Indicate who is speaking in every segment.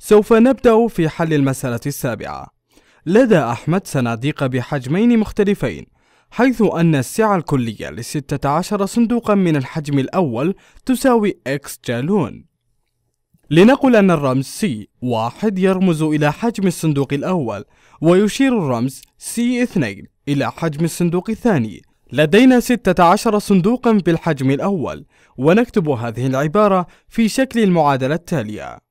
Speaker 1: سوف نبدأ في حل المسألة السابعة لدى أحمد صناديق بحجمين مختلفين حيث أن السعة الكلية لستة عشر صندوقا من الحجم الأول تساوي X جالون لنقل أن الرمز C واحد يرمز إلى حجم الصندوق الأول ويشير الرمز C2 إلى حجم الصندوق الثاني لدينا 16 صندوقا بالحجم الأول ونكتب هذه العبارة في شكل المعادلة التالية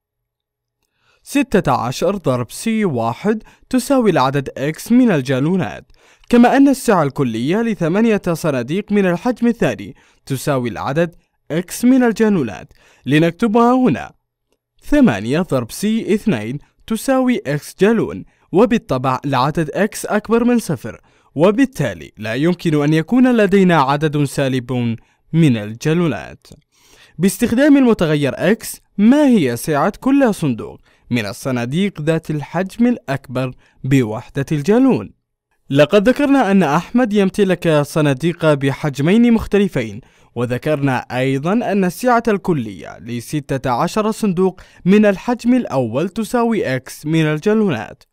Speaker 1: 16 ضرب C1 تساوي العدد X من الجالونات كما أن السعة الكلية لثمانية صناديق من الحجم الثاني تساوي العدد X من الجالونات لنكتبها هنا 8 ضرب C2 تساوي X جالون وبالطبع العدد X أكبر من صفر وبالتالي لا يمكن أن يكون لدينا عدد سالب من الجالونات باستخدام المتغير X ما هي سعة كل صندوق من الصناديق ذات الحجم الأكبر بوحدة الجالون لقد ذكرنا أن أحمد يمتلك صناديق بحجمين مختلفين وذكرنا أيضا أن السعة الكلية ل 16 صندوق من الحجم الأول تساوي X من الجالونات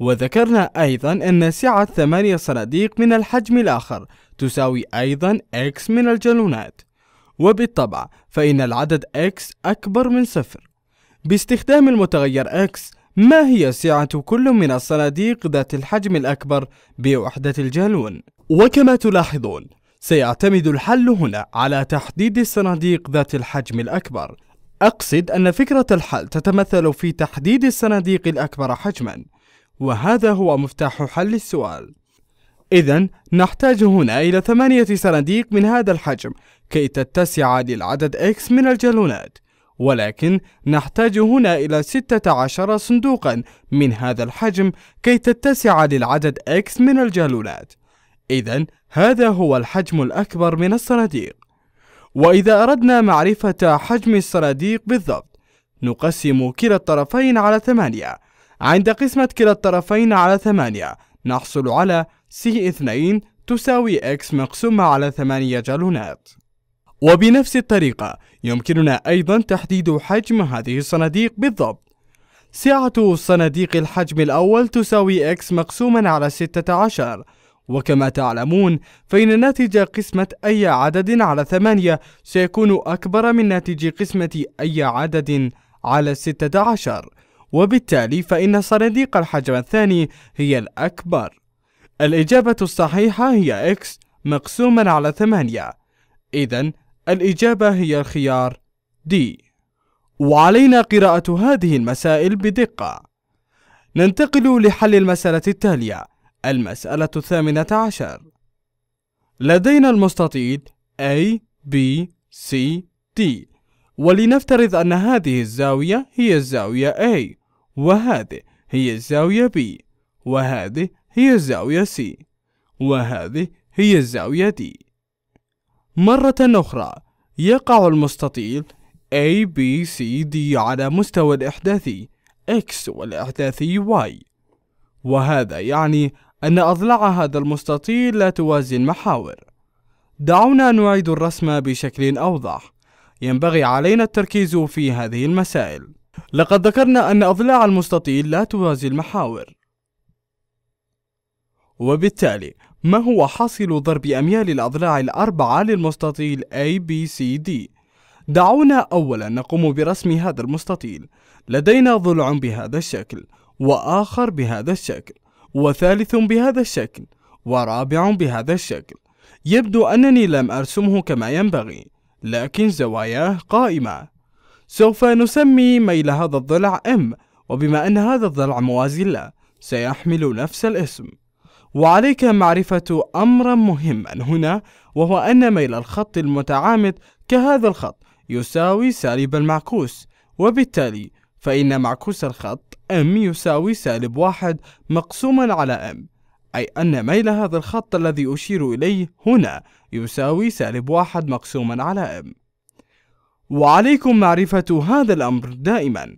Speaker 1: وذكرنا أيضا أن سعة ثمانية صناديق من الحجم الآخر تساوي أيضا X من الجالونات وبالطبع فإن العدد X أكبر من صفر باستخدام المتغير x ما هي سعة كل من الصناديق ذات الحجم الأكبر بوحدة الجالون؟ وكما تلاحظون سيعتمد الحل هنا على تحديد الصناديق ذات الحجم الأكبر أقصد أن فكرة الحل تتمثل في تحديد الصناديق الأكبر حجما وهذا هو مفتاح حل السؤال إذا نحتاج هنا إلى ثمانية صناديق من هذا الحجم كي تتسع للعدد X من الجالونات ولكن نحتاج هنا إلى 16 صندوقا من هذا الحجم كي تتسع للعدد X من الجالونات إذا هذا هو الحجم الأكبر من الصناديق وإذا أردنا معرفة حجم الصناديق بالضبط نقسم كلا الطرفين على ثمانية عند قسمة كلا الطرفين على ثمانية نحصل على C2 تساوي X مقسومة على ثمانية جالونات وبنفس الطريقة يمكننا أيضا تحديد حجم هذه الصناديق بالضبط سعة صناديق الحجم الأول تساوي x مقسوما على 16 وكما تعلمون فإن ناتج قسمة أي عدد على 8 سيكون أكبر من ناتج قسمة أي عدد على 16 وبالتالي فإن صناديق الحجم الثاني هي الأكبر الإجابة الصحيحة هي x مقسوما على 8 إذا الإجابة هي الخيار D وعلينا قراءة هذه المسائل بدقة ننتقل لحل المسألة التالية المسألة الثامنة عشر لدينا المستطيل A, B, C, D ولنفترض أن هذه الزاوية هي الزاوية A وهذه هي الزاوية B وهذه هي الزاوية C وهذه هي الزاوية D مرة أخرى يقع المستطيل A B C D على مستوى الإحداثي X والإحداثي Y وهذا يعني أن أضلاع هذا المستطيل لا توازي المحاور دعونا نعيد الرسم بشكل أوضح ينبغي علينا التركيز في هذه المسائل لقد ذكرنا أن أضلاع المستطيل لا توازي المحاور وبالتالي ما هو حاصل ضرب أميال الأضلاع الأربعة للمستطيل ABCD؟ دعونا أولا نقوم برسم هذا المستطيل لدينا ضلع بهذا الشكل وآخر بهذا الشكل وثالث بهذا الشكل ورابع بهذا الشكل يبدو أنني لم أرسمه كما ينبغي لكن زواياه قائمة سوف نسمي ميل هذا الضلع M وبما أن هذا الضلع موازي له سيحمل نفس الاسم وعليك معرفة أمرا مهما هنا وهو أن ميل الخط المتعامد كهذا الخط يساوي سالب المعكوس وبالتالي فإن معكوس الخط m يساوي سالب واحد مقسوما على m أي أن ميل هذا الخط الذي أشير إليه هنا يساوي سالب واحد مقسوما على m وعليكم معرفة هذا الأمر دائما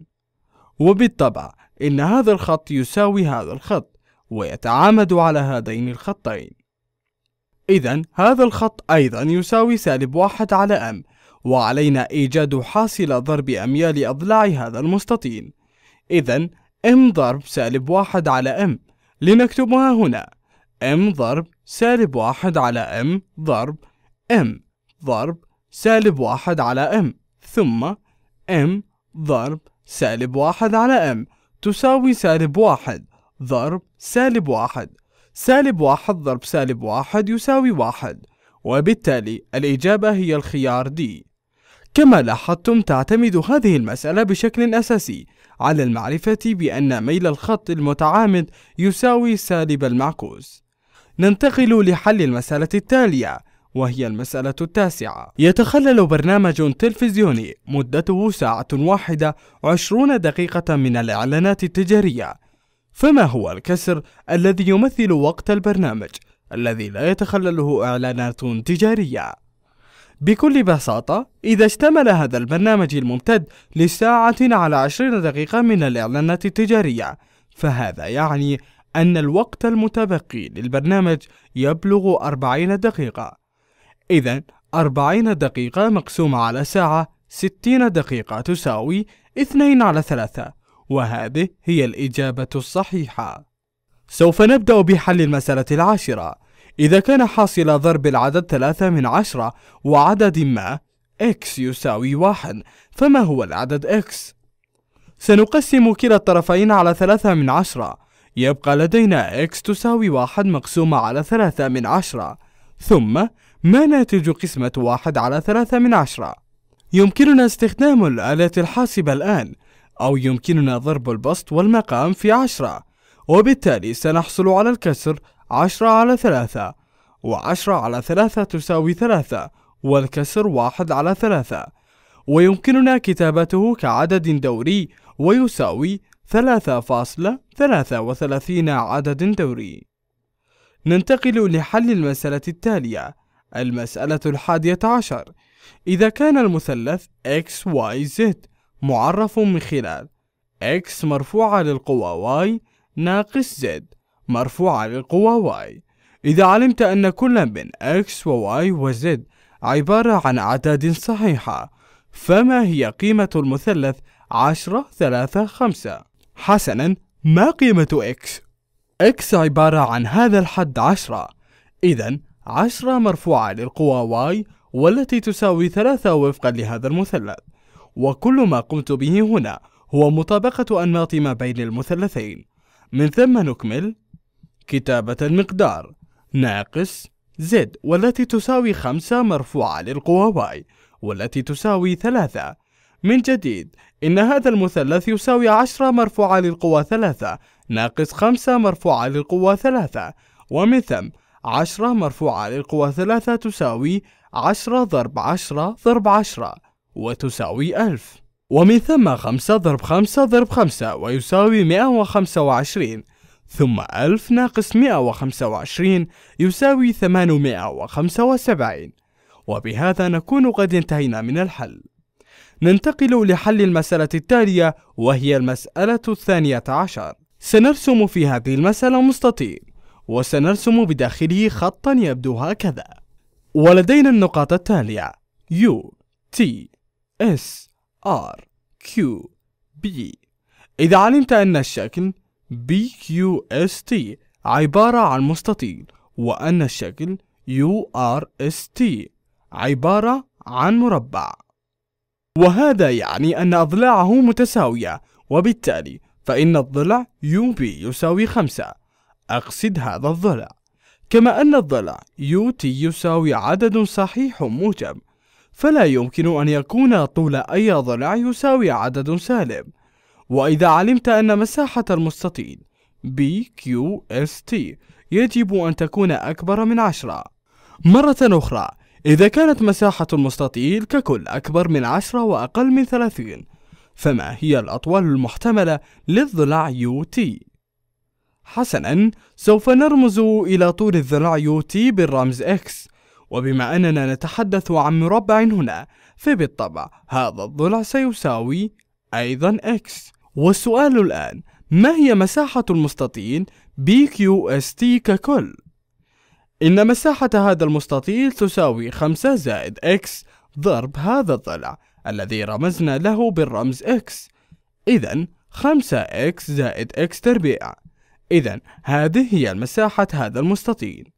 Speaker 1: وبالطبع إن هذا الخط يساوي هذا الخط ويتعامد على هذين الخطين إذا هذا الخط أيضا يساوي سالب واحد على m وعلينا إيجاد حاصل ضرب أميال أضلاع هذا المستطيل إذا m ضرب سالب واحد على m لنكتبها هنا m ضرب سالب واحد على m ضرب m ضرب سالب واحد على m ثم m ضرب سالب واحد على m تساوي سالب واحد ضرب سالب واحد سالب واحد ضرب سالب واحد يساوي واحد وبالتالي الإجابة هي الخيار دي كما لاحظتم تعتمد هذه المسألة بشكل أساسي على المعرفة بأن ميل الخط المتعامد يساوي سالب المعكوس ننتقل لحل المسألة التالية وهي المسألة التاسعة يتخلل برنامج تلفزيوني مدته ساعة واحدة عشرون دقيقة من الإعلانات التجارية فما هو الكسر الذي يمثل وقت البرنامج الذي لا يتخلله إعلانات تجارية؟ بكل بساطة إذا اشتمل هذا البرنامج الممتد لساعة على عشرين دقيقة من الإعلانات التجارية فهذا يعني أن الوقت المتبقي للبرنامج يبلغ أربعين دقيقة إذا أربعين دقيقة مقسومة على ساعة ستين دقيقة تساوي اثنين على ثلاثة وهذه هي الإجابة الصحيحة سوف نبدأ بحل المسألة العاشرة إذا كان حاصل ضرب العدد ثلاثة من عشرة وعدد ما x يساوي واحد فما هو العدد x؟ سنقسم كلا الطرفين على ثلاثة من عشرة يبقى لدينا x تساوي واحد مقسومة على ثلاثة من عشرة ثم ما ناتج قسمة واحد على ثلاثة من عشرة؟ يمكننا استخدام الآلة الحاسبة الآن أو يمكننا ضرب البسط والمقام في عشرة وبالتالي سنحصل على الكسر عشرة على ثلاثة وعشرة على ثلاثة تساوي ثلاثة والكسر واحد على ثلاثة ويمكننا كتابته كعدد دوري ويساوي ثلاثة فاصلة ثلاثة وثلاثين عدد دوري ننتقل لحل المسألة التالية المسألة الحادية عشر إذا كان المثلث XYZ معرف من خلال x مرفوعة للقوى y ناقص z مرفوعة للقوى y إذا علمت أن كل من x و y و z عبارة عن أعداد صحيحة فما هي قيمة المثلث 10 3 5 حسنا ما قيمة x x عبارة عن هذا الحد 10 إذا 10 مرفوعة للقوى y والتي تساوي 3 وفقا لهذا المثلث وكل ما قمت به هنا هو مطابقة أنماط ما بين المثلثين من ثم نكمل كتابة المقدار ناقص زد والتي تساوي خمسة مرفوعة للقوى y والتي تساوي ثلاثة من جديد إن هذا المثلث يساوي عشرة مرفوعة للقوى ثلاثة ناقص خمسة مرفوعة للقوى ثلاثة ومن ثم عشرة مرفوعة للقوى ثلاثة تساوي عشرة ضرب عشرة ضرب عشرة وتساوي ألف ومن ثم خمسة ضرب خمسة ضرب خمسة ويساوي مئة وخمسة وعشرين ثم ألف ناقص مئة وخمسة وعشرين يساوي ثمانمائة وخمسة وسبعين وبهذا نكون قد انتهينا من الحل ننتقل لحل المسألة التالية وهي المسألة الثانية عشر سنرسم في هذه المسألة مستطيل وسنرسم بداخله خطا يبدو هكذا ولدينا النقاط التالية U T S R Q B إذا علمت أن الشكل BQST عبارة عن مستطيل وأن الشكل URST عبارة عن مربع وهذا يعني أن أضلاعه متساوية وبالتالي فإن الضلع UB يساوي خمسة أقصد هذا الضلع كما أن الضلع UT يساوي عدد صحيح موجب فلا يمكن أن يكون طول أي ضلع يساوي عدد سالب وإذا علمت أن مساحة المستطيل BQST يجب أن تكون أكبر من عشرة مرة أخرى إذا كانت مساحة المستطيل ككل أكبر من عشرة وأقل من ثلاثين فما هي الأطوال المحتملة للضلع UT؟ حسناً سوف نرمز إلى طول الضلع UT بالرمز X وبما أننا نتحدث عن مربع هنا فبالطبع هذا الضلع سيساوي أيضا x والسؤال الآن ما هي مساحة المستطيل BQST ككل؟ إن مساحة هذا المستطيل تساوي 5 زائد x ضرب هذا الضلع الذي رمزنا له بالرمز x إذا 5x زائد x تربيع إذا هذه هي مساحة هذا المستطيل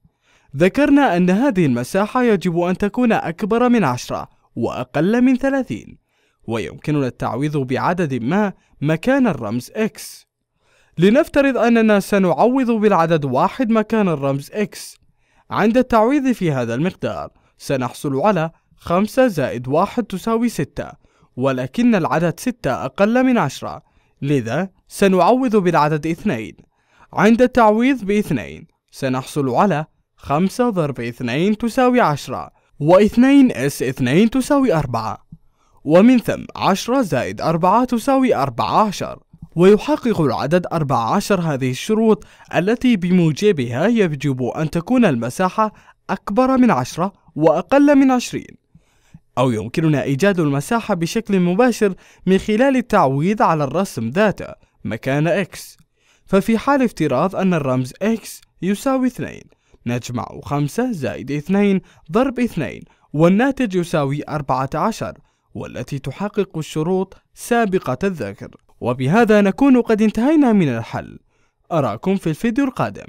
Speaker 1: ذكرنا أن هذه المساحة يجب أن تكون أكبر من عشرة وأقل من ثلاثين ويمكننا التعويض بعدد ما مكان الرمز X لنفترض أننا سنعوض بالعدد واحد مكان الرمز X عند التعويض في هذا المقدار سنحصل على خمسة زائد واحد تساوي ستة ولكن العدد ستة أقل من عشرة لذا سنعوض بالعدد اثنين عند التعويض باثنين سنحصل على خمسة ضرب اثنين تساوي عشرة واثنين اس اثنين تساوي أربعة ومن ثم عشرة زائد أربعة تساوي أربعة عشر ويحقق العدد 14 هذه الشروط التي بموجبها يجب أن تكون المساحة أكبر من 10 وأقل من 20 أو يمكننا إيجاد المساحة بشكل مباشر من خلال التعويض على الرسم ذاته مكان x ففي حال افتراض أن الرمز x يساوي 2 نجمع خمسة زائد اثنين ضرب اثنين والناتج يساوي أربعة عشر والتي تحقق الشروط سابقة الذكر وبهذا نكون قد انتهينا من الحل أراكم في الفيديو القادم